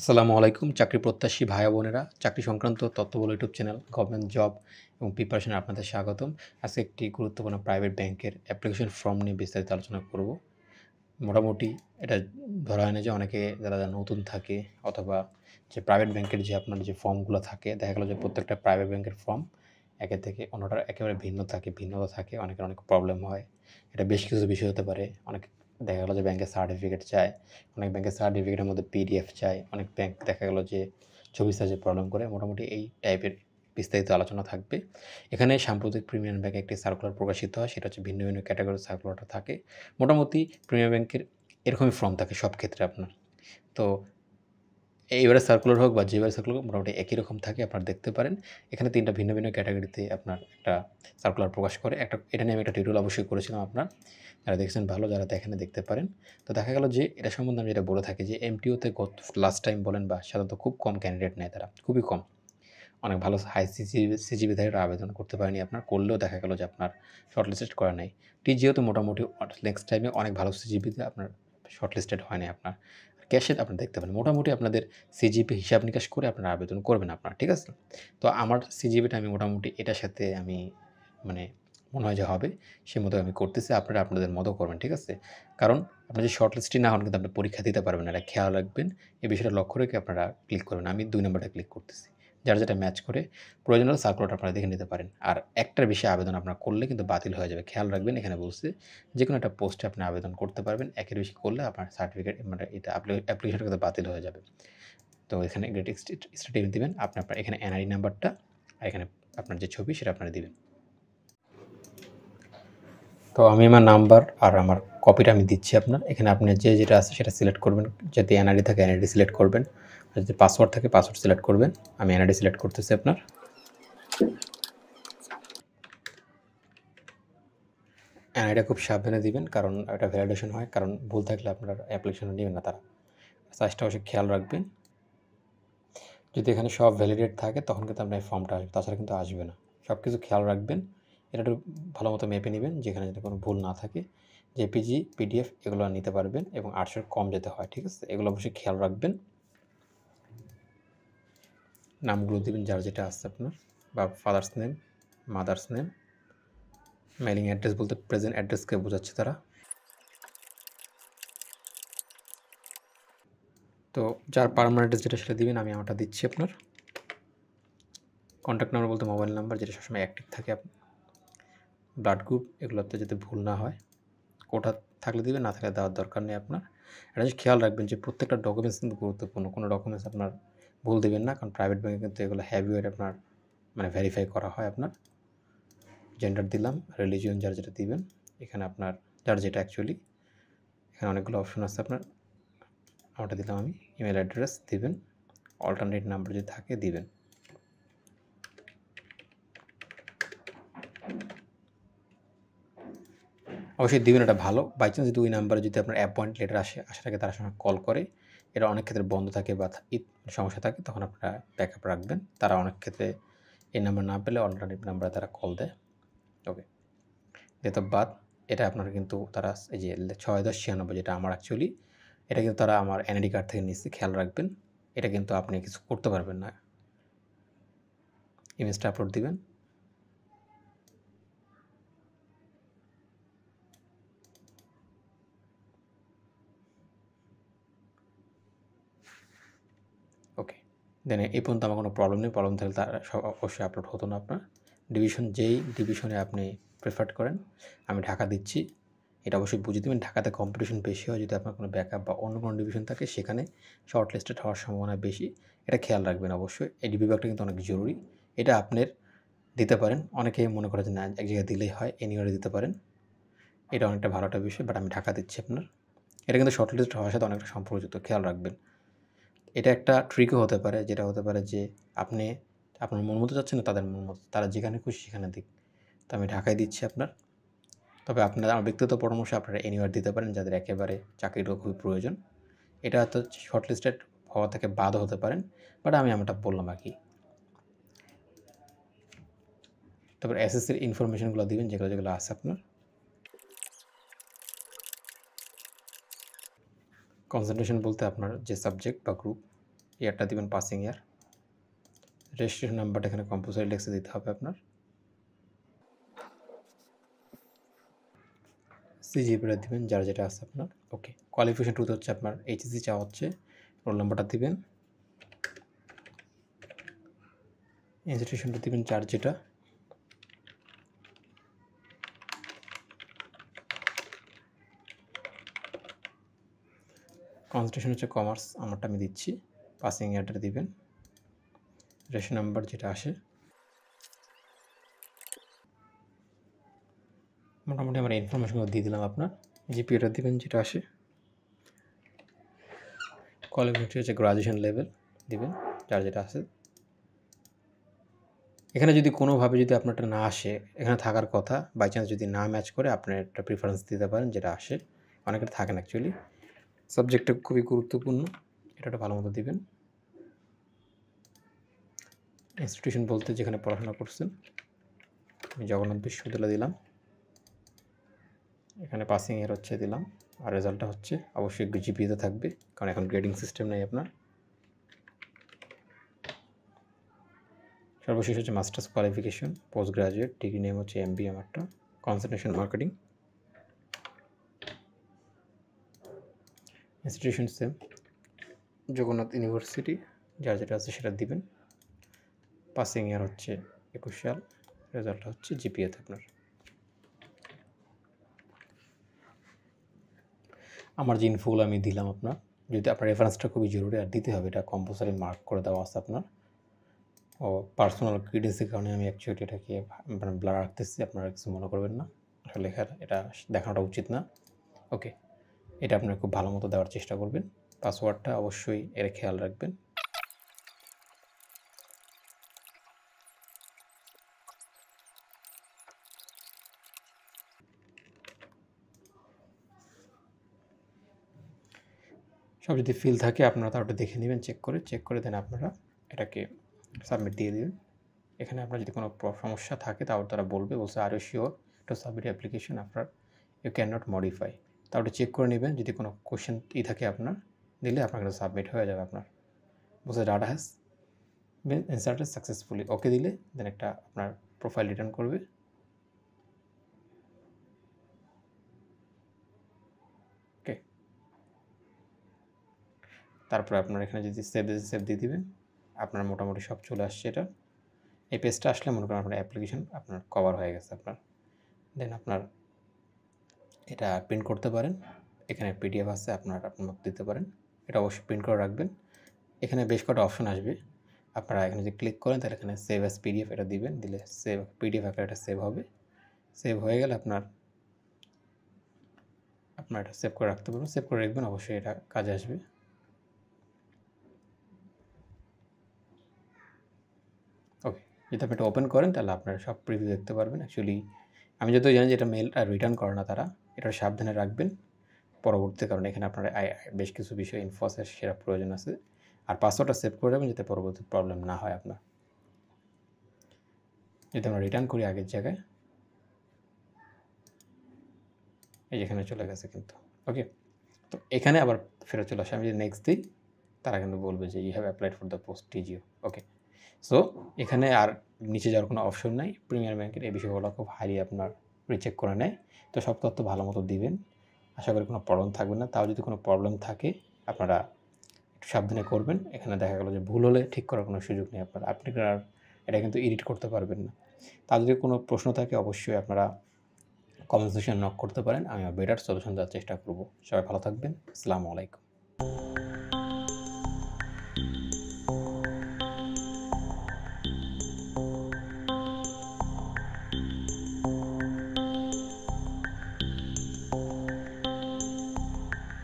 আসসালামু আলাইকুম চাকরি প্রত্যাশী ভাই বোনেরা চাকরি সংক্রান্ত তথ্যবল ইউটিউব চ্যানেল গভর্নমেন্ট জব এবং প্রিপারেশন আপনাদের স্বাগতম আজকে একটি গুরুত্বপূর্ণ প্রাইভেট ব্যাংকের অ্যাপ্লিকেশন ফর্ম নিয়ে বিস্তারিত আলোচনা করব মোটামুটি এটা ধরা হয় না যে অনেকে যারা নতুন থাকে অথবা যে প্রাইভেট ব্যাংকের যে আপনার যে ফর্মগুলো থাকে দেখা গেলো যে প্রত্যেকটা প্রাইভেট ব্যাংকের ফর্ম একে থেকে অন্যটার একেবারে ভিন্ন থাকে ভিন্নতা থাকে অনেকের অনেক প্রবলেম হয় এটা বেশ কিছু বিষয় হতে পারে অনেক দেখা গেলো যে ব্যাংকের সার্টিফিকেট চায় অনেক ব্যাংকের সার্টিফিকেটের মধ্যে পিডিএফ চায় অনেক ব্যাংক দেখা গেলো যে ছবি সাজে প্রবলেম করে মোটামুটি এই টাইপের বিস্তারিত আলোচনা থাকবে এখানে সাম্প্রতিক প্রিমিয়াম ব্যাংকে একটি সার্কুলার প্রকাশিত হয় সেটা হচ্ছে ভিন্ন ভিন্ন ক্যাটাগরির সার্কুলারটা থাকে মোটামুটি প্রিমিয়াম ব্যাংকের এরকমই ফর্ম থাকে সব ক্ষেত্রে আপনার তো এইবারে সার্কুলার হোক বা যেবারে সার্কুলার হোক মোটামুটি একই রকম থাকে আপনারা দেখতে পারেন এখানে তিনটা ভিন্ন ভিন্ন ক্যাটাগরিতে আপনার একটা সার্কুলার প্রকাশ করে একটা এটা নিয়ে আমি একটা টিউটোল অবশ্যই করেছিলাম আপনার যারা দেখেছেন ভালো যারা এখানে দেখতে পারেন তো দেখা গেল যে এটা সম্বন্ধে আমি যেটা বলে থাকি যে এমটিওতে গত লাস্ট টাইম বলেন বা সাধারণত খুব কম ক্যান্ডিডেট নেয় তারা খুবই কম অনেক ভালো হাই সিজিবি ধারীরা আবেদন করতে পারেনি আপনার করলেও দেখা গেল যে আপনার শর্টলিস্টেড করা নেই টিজিওতে তো মোটামুটি নেক্সট টাইমে অনেক ভালো সিজিবিতে আপনার শর্টলিস্টেড হয়নি আপনার ক্যাশের আপনি দেখতে পারেন মোটামুটি আপনাদের সিজিপি হিসাব নিকাশ করে আপনারা আবেদন করবেন আপনারা ঠিক আছে তো আমার সিজিপিটা আমি মোটামুটি এটার সাথে আমি মানে মনে হয় যে হবে সে মতো আমি করতেছি আপনারা আপনাদের মতো করবেন ঠিক আছে কারণ আপনার যে শর্ট লিস্টটি না হলে কিন্তু আপনি পরীক্ষা দিতে পারবেন এটা খেয়াল রাখবেন এই বিষয়টা লক্ষ্য রেখে আপনারা ক্লিক করবেন আমি দুই নম্বরটা ক্লিক করতেছি যার যেটা ম্যাচ করে প্রয়োজন হলে আপনারা দেখে নিতে পারেন আর একটার বেশি আবেদন আপনার করলে কিন্তু বাতিল হয়ে যাবে খেয়াল রাখবেন এখানে বলছে যে কোনো একটা পোস্টে আপনি আবেদন করতে পারবেন একের বেশি করলে আপনার সার্টিফিকেট মানে এটা অ্যাপ্লিকেশন কিন্তু বাতিল হয়ে যাবে তো এখানে গ্রেট স্টেটিভ দেবেন আপনি আপনার এখানে এনআইডি নাম্বারটা আর এখানে আপনার যে ছবি সেটা আপনারা দেবেন তো আমি আমার নাম্বার আর আমার কপিটা আমি দিচ্ছি আপনার এখানে আপনি যে যেটা আছে সেটা সিলেক্ট করবেন যদি এনআইডি থাকে এনআইডি সিলেক্ট করবেন আর যদি পাসওয়ার্ড থাকে পাসওয়ার্ড সিলেক্ট করবেন আমি এনআইডি সিলেক্ট করতেছি আপনার এনআইডিটা খুব সাবধানে দিবেন কারণ এটা ভ্যালিডেশন হয় কারণ ভুল থাকলে আপনার অ্যাপ্লিকেশন নেবেন না তারা সাইজটা অবশ্যই খেয়াল রাখবেন যদি এখানে সব ভ্যালিডেট থাকে তখন কিন্তু আপনার ফর্মটা আসবে তাছাড়া কিন্তু আসবে না সব কিছু খেয়াল রাখবেন এটা একটু ভালো মতো মেপে নেবেন যেখানে যাতে কোনো ভুল না থাকে জেপিজি পিডিএফ এগুলো নিতে পারবেন এবং আটশোর কম যেতে হয় ঠিক আছে এগুলো অবশ্যই খেয়াল রাখবেন নামগুলো দেবেন যার যেটা আসছে আপনার বা father's name mother's name mailing address বলতে প্রেজেন্ট অ্যাড্রেসকে বোঝাচ্ছে তারা তো যার পারমানেন্ট অ্যাড্রেস যেটা সেটা দিবেন আমি আমারটা দিচ্ছি আপনার কন্ট্যাক্ট নাম্বার বলতে মোবাইল নাম্বার যেটা সবসময় অ্যাক্টিভ থাকে ব্লাড গ্রুপ এগুলোতে যাতে ভুল না হয় কোটা থাকলে দেবে না থাকলে দেওয়ার দরকার নেই আপনার এটা খেয়াল রাখবেন যে প্রত্যেকটা ডকুমেন্টস কিন্তু গুরুত্বপূর্ণ কোনো ডকুমেন্টস আপনার ভুল দেবেন না কারণ প্রাইভেট ব্যাঙ্কে কিন্তু এগুলো হ্যাভিওয়েট আপনার মানে ভেরিফাই করা হয় আপনার জেন্ডার দিলাম রিলিজিয়ন যার যেটা দিবেন এখানে আপনার যার যেটা অ্যাকচুয়ালি এখানে অনেকগুলো অপশন আছে আপনার ওটা দিলাম আমি ইমেল অ্যাড্রেস দিবেন অল্টারনেট নাম্বার যদি থাকে দিবেন অবশ্যই দেবেন এটা ভালো বাই চান্স দুই নাম্বারে যদি আপনার অ্যাপয়েন্ট লেটার আসে আসার আগে তারা সঙ্গে কল করে এটা অনেক ক্ষেত্রে বন্ধ থাকে বা সমস্যা থাকে তখন আপনারা ব্যাক আপ রাখবেন তারা অনেক ক্ষেত্রে এই নাম্বার না পেলে অল্টারনেটিভ নাম্বারে তারা কল দেয় ওকে যেহেতু বাদ এটা আপনারা কিন্তু তারা এই যে ছয় দশ ছিয়ানব্বই যেটা আমার অ্যাকচুয়ালি এটা কিন্তু তারা আমার এনআইডি কার্ড থেকে নিচ্ছে খেয়াল রাখবেন এটা কিন্তু আপনি কিছু করতে পারবেন না ইমেজটা আপলোড দিবেন দেন এই পর্যন্ত আমার কোনো প্রবলেম নেই প্রবলেম থাকলে তার অবশ্যই আপলোড হতো না আপনার ডিভিশন যেই ডিভিশনে আপনি প্রেফার করেন আমি ঢাকা দিচ্ছি এটা অবশ্যই বুঝে দেবেন ঢাকাতে কম্পিটিশন বেশি হয় যদি আপনার কোনো ব্যাকআপ বা অন্য কোনো ডিভিশন থাকে সেখানে শর্ট লিস্টেড হওয়ার সম্ভাবনা বেশি এটা খেয়াল রাখবেন অবশ্যই এই বিভাগটা কিন্তু অনেক জরুরি এটা আপনার দিতে পারেন অনেকে মনে করে যে না এক জায়গায় দিলেই হয় এনিওয়ারে দিতে পারেন এটা অনেকটা ভালোটা বিষয় বাট আমি ঢাকা দিচ্ছি আপনার এটা কিন্তু শর্ট লিস্টেড হওয়ার সাথে অনেকটা সম্পর্কযুক্ত খেয়াল রাখবেন এটা একটা ট্রিকও হতে পারে যেটা হতে পারে যে আপনি আপনার মন মতো যাচ্ছেন না তাদের মন মতো তারা যেখানে খুশি সেখানে দিক তো আমি ঢাকায় দিচ্ছি আপনার তবে আপনার আমার ব্যক্তিগত পরামর্শ আপনারা এনিওয়ার দিতে পারেন যাদের একেবারে চাকরিটা খুবই প্রয়োজন এটা হয়তো শর্টলিস্টেড হওয়া থেকে বাদ হতে পারেন বাট আমি আমারটা বললাম আর কি তারপর এসএসসির ইনফরমেশনগুলো দিবেন যেগুলো যেগুলো আছে আপনার কনসেন্ট্রেশন বলতে আপনার যে সাবজেক্ট বা গ্রুপ ইয়ারটা দেবেন পাসিং ইয়ার রেজিস্ট্রেশন নাম্বারটা এখানে কম্পালসারি লেখসে দিতে হবে আপনার সিজিপিটা দেবেন যার যেটা আছে আপনার ওকে কোয়ালিফিকেশন টুতে হচ্ছে আপনার এইচএসি চা হচ্ছে রোল নাম্বারটা দেবেন ইনস্টিটিউশনটা দেবেন চার যেটা কনসেন্ট্রেশন হচ্ছে কমার্স আমারটা আমি দিচ্ছি পাসিং অ্যাডটা দিবেন রেশন নাম্বার যেটা আসে মোটামুটি আমার ইনফরমেশনগুলো দিয়ে দিলাম আপনার জিপিএটা দিবেন যেটা আসে কোয়ালিফিকেশন হচ্ছে গ্রাজুয়েশন লেভেল দিবেন যার যেটা আসে এখানে যদি কোনোভাবে যদি আপনারটা না আসে এখানে থাকার কথা বাই চান্স যদি না ম্যাচ করে আপনার একটা প্রিফারেন্স দিতে পারেন যেটা আসে অনেকের থাকেন অ্যাকচুয়ালি সাবজেক্টটা খুবই গুরুত্বপূর্ণ এটা ভালো মতো দিবেন ইনস্টিটিউশন বলতে যেখানে পড়াশোনা করছেন আমি জগন্নাথ বিশ্ববিদ্যালয় দিলাম এখানে পাসিং এর হচ্ছে দিলাম আর রেজাল্টটা হচ্ছে অবশ্যই জিপিতে থাকবে কারণ এখন গ্রেডিং সিস্টেম নেই আপনার সর্বশেষ হচ্ছে master's qualification post graduate degree name হচ্ছে এমবি আমারটা concentration marketing institution same Jagannath university যার যেটা আছে সেটা দিবেন পাসিং ইয়ার হচ্ছে একুশ সাল রেজাল্টটা হচ্ছে জিপিএতে আপনার আমার যে ইনফোগুলো আমি দিলাম আপনার যদি আপনার রেফারেন্সটা খুবই জরুরি আর দিতে হবে এটা কম্পালসারি মার্ক করে দেওয়া আছে আপনার ও পার্সোনাল ক্রিডেন্সের কারণে আমি অ্যাকচুয়ালি এটাকে ব্লার রাখতেছি আপনারা কিছু মনে করবেন না আসলে লেখার এটা দেখানোটা উচিত না ওকে এটা আপনার খুব ভালো মতো দেওয়ার চেষ্টা করবেন পাসওয়ার্ডটা অবশ্যই এর খেয়াল রাখবেন সব যদি ফিল থাকে আপনারা তাও ওটা দেখে নেবেন চেক করে চেক করে দেন আপনারা এটাকে সাবমিট দিয়ে দেবেন এখানে আপনার যদি কোনো সমস্যা থাকে তাও তারা বলবে বলছে আরও শিওর টু সাবমিট অ্যাপ্লিকেশন আপনার ইউ ক্যান নট মডিফাই তারপরে চেক করে নেবেন যদি কোনো কোয়েশ্চেন ই থাকে আপনার দিলে আপনার কাছে সাবমিট হয়ে যাবে আপনার বুঝে data has been inserted successfully okay দিলে দেন একটা আপনার প্রোফাইল রিটার্ন করবে ওকে তারপরে আপনার এখানে যদি সেভ সেভ দিয়ে দিবেন আপনার মোটামুটি সব চলে আসছে এটা এই পেজটা আসলে মনে করেন আপনার অ্যাপ্লিকেশন আপনার কভার হয়ে গেছে আপনার দেন আপনার এটা প্রিন্ট করতে পারেন এখানে পিডিএফ আছে আপনারা আপনার দিতে পারেন এটা অবশ্যই প্রিন্ট করে রাখবেন এখানে বেশ কটা অপশন আসবে আপনারা এখানে যে ক্লিক করেন তাহলে এখানে সেভ অ্যাস পিডিএফ এটা দিবেন দিলে সেভ পিডিএফ আকারে এটা সেভ হবে সেভ হয়ে গেলে আপনার আপনার এটা সেভ করে রাখতে পারবেন সেভ করে রাখবেন অবশ্যই এটা কাজে আসবে ওকে যদি আপনি এটা ওপেন করেন তাহলে আপনারা সব প্রিভিউ দেখতে পারবেন অ্যাকচুয়ালি আমি যদি জানি যে এটা মেল রিটার্ন করে না তারা এটা সাবধানে রাখবেন পরবর্তীতে কারণ এখানে আপনার বেশ কিছু বিষয় ইনফোসের সেরা প্রয়োজন আছে আর পাসওয়ার্ডটা সেভ করে রাখবেন যাতে পরবর্তী প্রবলেম না হয় আপনার যদি আমরা রিটার্ন করি আগের জায়গায় এই যেখানে চলে গেছে কিন্তু ওকে তো এখানে আবার ফেরত চলে আসে আমি যদি নেক্সট দিই তারা কিন্তু বলবে যে you have applied for the post TGO okay so এখানে আর নিচে যাওয়ার কোনো অপশন নাই প্রিমিয়ার ব্যাংকের এই বিষয়গুলো খুব হাইলি আপনার রিচেক করে নেয় তো সব তথ্য ভালো মতো দিবেন আশা করি কোনো প্রবলেম থাকবে না তাও যদি কোনো প্রবলেম থাকে আপনারা একটু সাবধানে করবেন এখানে দেখা গেলো যে ভুল হলে ঠিক করার কোনো সুযোগ নেই আপনার আপনি আর এটা কিন্তু এডিট করতে পারবেন না তা যদি কোনো প্রশ্ন থাকে অবশ্যই আপনারা কমেন্ট সেকশন নক করতে পারেন আমি বেটার সলিউশন দেওয়ার চেষ্টা করব সবাই ভালো থাকবেন আসসালামু আলাইকুম